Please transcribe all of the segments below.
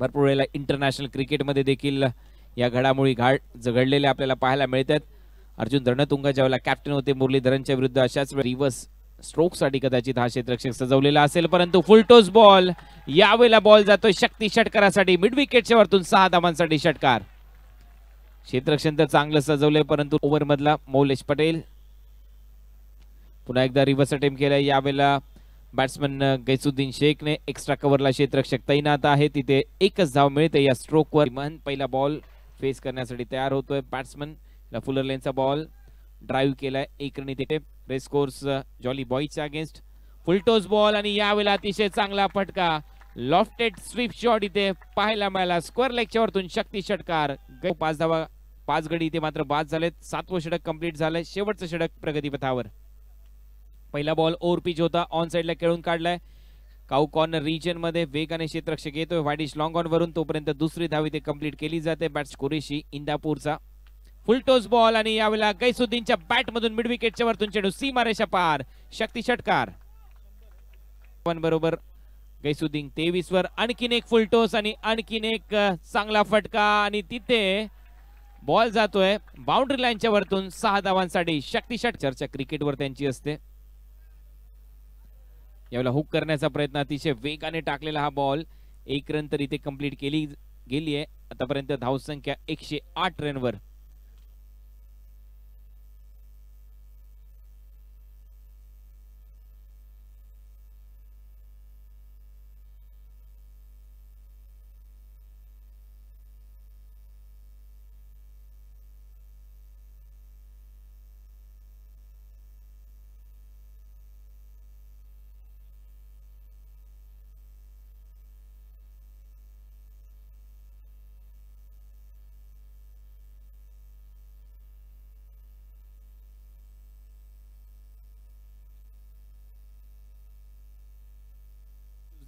भरपूर वेळेला इंटरनॅशनल क्रिकेटमध्ये देखील या घडामोडी घाट झगडलेल्या आपल्याला पाहायला मिळतात अर्जुन रणतुंगा ज्यावेळेला कॅप्टन होते मुरलीधरनच्या विरुद्ध अशाच रिव्हर्स स्ट्रोकसाठी कदाचित हा क्षेत्रक्षक सजवलेला असेल परंतु फुलटोस बॉल यावेळेला बॉल जातोय शक्ती षटकारासाठी मिड विकेटच्या वरतून सहा धावांसाठी षटकार क्षेत्रक्षण तर चांगलं सजवले परंतु ओव्हरमधला मौलेश पटेल पुन्हा एकदा रिव्हर्स अटेम्प्ट केला यावेळेला बॅट्समन गैसुद्दीन शेखने एक्स्ट्रा कव्हरला क्षेत्रक्षक तैनात आहे तिथे एकच धाव मिळते या स्ट्रोकवर मन पहिला बॉल फेस करण्यासाठी तयार होतोय बॅट्समन फुलर लेनचा बॉल ड्राईव्ह केलाय एक रणी तिथे रेस कोर्स जॉली बॉयच्या अगेन्स्ट फुलटोस बॉल आणि यावेळेला अतिशय चांगला फटका लॉफ्टेड स्वीप शॉट इथे पाहायला मिळाला स्क्वेअर लेगच्या वरतून शक्ती षटकार पाच धावा पाच गडी इथे मात्र बाद झालेत सातवं षटक कम्प्लीट झालंय शेवटचं षटक प्रगतीपथावर पहिला बॉल ओरपी पिच होता ऑन साईडला खेळून काढलाय काऊ कॉर्नर रिजन मध्ये वेगाने क्षेत्रक्षक येतोय व्हाडिश लॉंग ऑन वरून तोपर्यंत दुसरी धावी ते कम्प्लीट केली जाते बॅट कुरेशी इंदापूरचा फुलटोस बॉल आणि यावेळेला गैसुद्दीनच्या बॅटमधून मिड विकेटच्या वरतून चेंडू सी मारेशा पार शक्ती षटकार बरोबर गैसुद्दीन तेवीस वर आणखीन एक फुलटोस आणि आणखीन एक चांगला फटका आणि तिथे बॉल जातोय बाउंड्री लाईनच्या वरतून सहा धावांसाठी शक्ती क्रिकेट क्रिकेटवर त्यांची असते यावेळेला हुक करण्याचा प्रयत्न अतिशय वेगाने टाकलेला हा बॉल एक रन तर इथे कम्प्लीट केली गेली आहे आतापर्यंत धावसंख्या एकशे आठ रनवर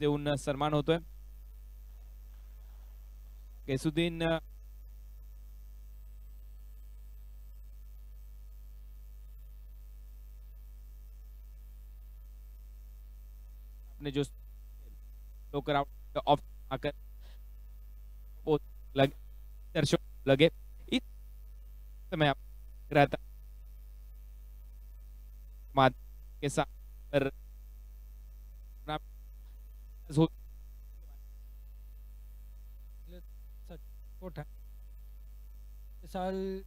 सन्मान होतोय केसुद्दीन जो ऑफ आकर लगे लगे इस समय आप रहता के साथ झो साल